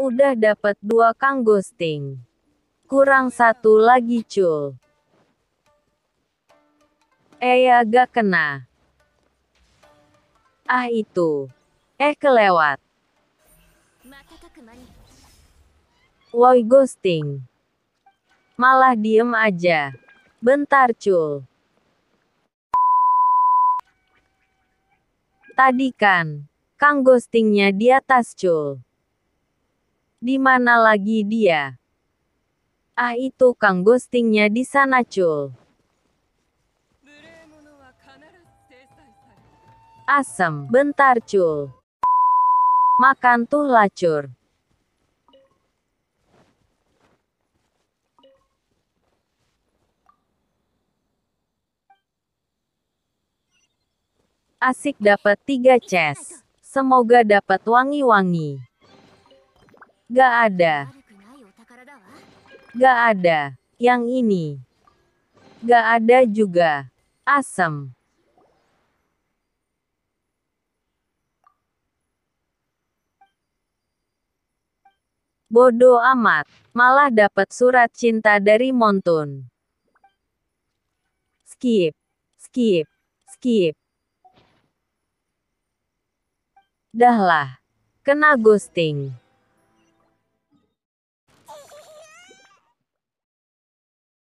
Udah dapat dua Kang Ghosting. Kurang satu lagi cul. Eh agak kena. Ah itu. Eh kelewat. Woi ghosting. Malah diem aja. Bentar cul. Tadi kan, Kang ghostingnya di atas cul. Di mana lagi dia? Ah itu Kang ghostingnya di sana cul. Asem, bentar cul. Makan tuh lacur. Asik dapat 3 chest. Semoga dapat wangi-wangi. Gak ada. Gak ada. Yang ini. Gak ada juga. Asem. Bodoh amat, malah dapat surat cinta dari Montun. Skip, skip, skip. Dahlah. Kena ghosting.